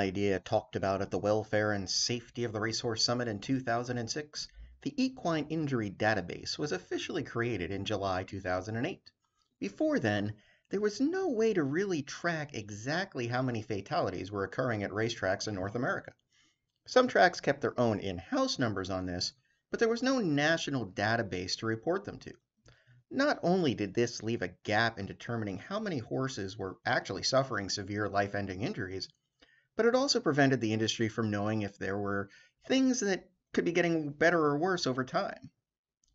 idea talked about at the Welfare and Safety of the Racehorse Summit in 2006, the Equine Injury Database was officially created in July 2008. Before then, there was no way to really track exactly how many fatalities were occurring at racetracks in North America. Some tracks kept their own in house numbers on this, but there was no national database to report them to. Not only did this leave a gap in determining how many horses were actually suffering severe life ending injuries, but it also prevented the industry from knowing if there were things that could be getting better or worse over time.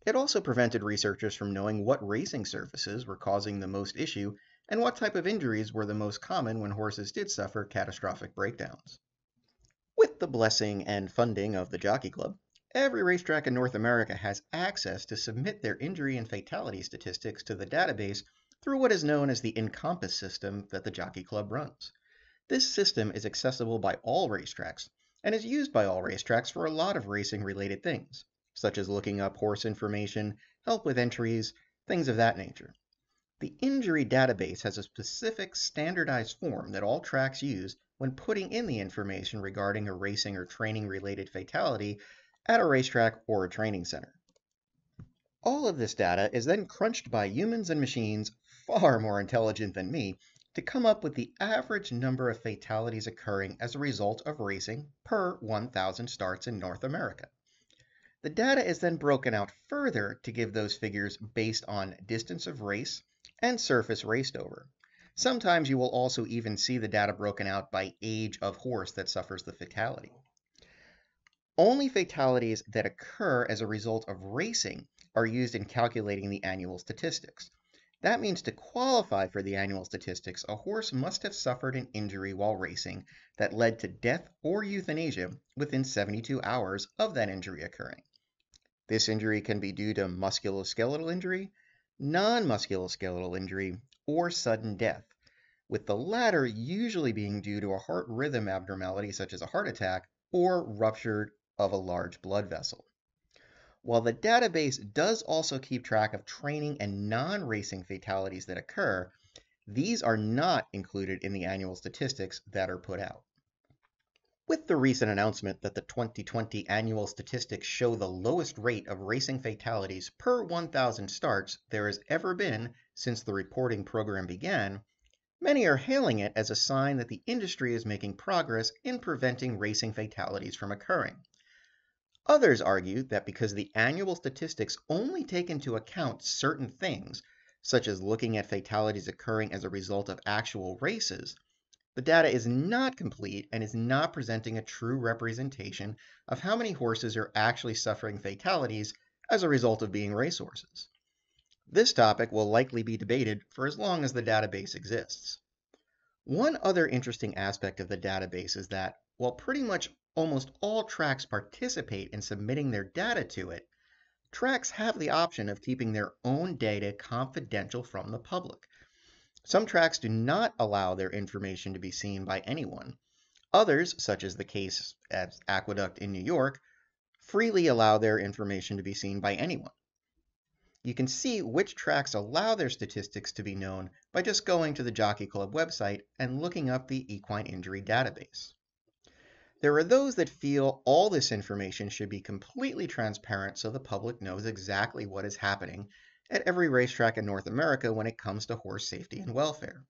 It also prevented researchers from knowing what racing surfaces were causing the most issue and what type of injuries were the most common when horses did suffer catastrophic breakdowns. With the blessing and funding of the Jockey Club, every racetrack in North America has access to submit their injury and fatality statistics to the database through what is known as the Encompass system that the Jockey Club runs. This system is accessible by all racetracks and is used by all racetracks for a lot of racing related things, such as looking up horse information, help with entries, things of that nature. The injury database has a specific standardized form that all tracks use when putting in the information regarding a racing or training related fatality at a racetrack or a training center. All of this data is then crunched by humans and machines far more intelligent than me to come up with the average number of fatalities occurring as a result of racing per 1,000 starts in North America. The data is then broken out further to give those figures based on distance of race and surface raced over. Sometimes you will also even see the data broken out by age of horse that suffers the fatality. Only fatalities that occur as a result of racing are used in calculating the annual statistics. That means to qualify for the annual statistics, a horse must have suffered an injury while racing that led to death or euthanasia within 72 hours of that injury occurring. This injury can be due to musculoskeletal injury, non musculoskeletal injury, or sudden death, with the latter usually being due to a heart rhythm abnormality such as a heart attack or rupture of a large blood vessel. While the database does also keep track of training and non-racing fatalities that occur, these are not included in the annual statistics that are put out. With the recent announcement that the 2020 annual statistics show the lowest rate of racing fatalities per 1,000 starts there has ever been since the reporting program began, Many are hailing it as a sign that the industry is making progress in preventing racing fatalities from occurring. Others argue that because the annual statistics only take into account certain things, such as looking at fatalities occurring as a result of actual races, the data is not complete and is not presenting a true representation of how many horses are actually suffering fatalities as a result of being racehorses. This topic will likely be debated for as long as the database exists. One other interesting aspect of the database is that, while pretty much almost all tracks participate in submitting their data to it, tracks have the option of keeping their own data confidential from the public. Some tracks do not allow their information to be seen by anyone. Others, such as the case at Aqueduct in New York, freely allow their information to be seen by anyone. You can see which tracks allow their statistics to be known by just going to the Jockey Club website and looking up the equine injury database. There are those that feel all this information should be completely transparent so the public knows exactly what is happening at every racetrack in North America when it comes to horse safety and welfare.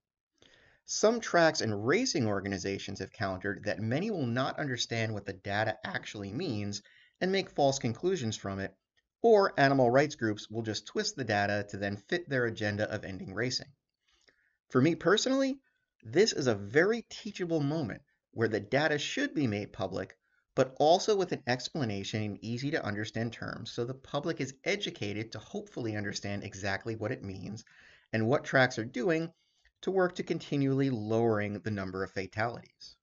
Some tracks and racing organizations have countered that many will not understand what the data actually means and make false conclusions from it, or animal rights groups will just twist the data to then fit their agenda of ending racing. For me personally, this is a very teachable moment where the data should be made public, but also with an explanation in easy to understand terms so the public is educated to hopefully understand exactly what it means and what tracks are doing to work to continually lowering the number of fatalities.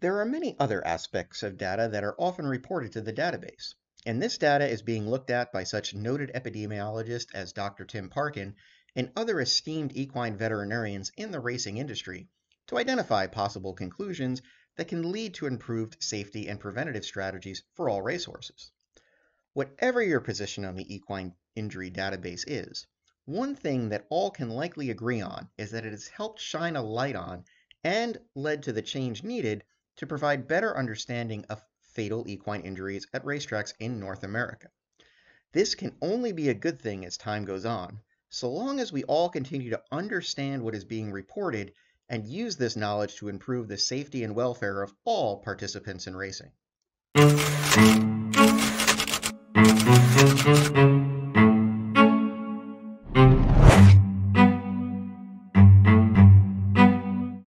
There are many other aspects of data that are often reported to the database, and this data is being looked at by such noted epidemiologists as Dr. Tim Parkin and other esteemed equine veterinarians in the racing industry to identify possible conclusions that can lead to improved safety and preventative strategies for all racehorses. Whatever your position on the equine injury database is, one thing that all can likely agree on is that it has helped shine a light on and led to the change needed to provide better understanding of fatal equine injuries at racetracks in North America. This can only be a good thing as time goes on, so long as we all continue to understand what is being reported and use this knowledge to improve the safety and welfare of all participants in racing.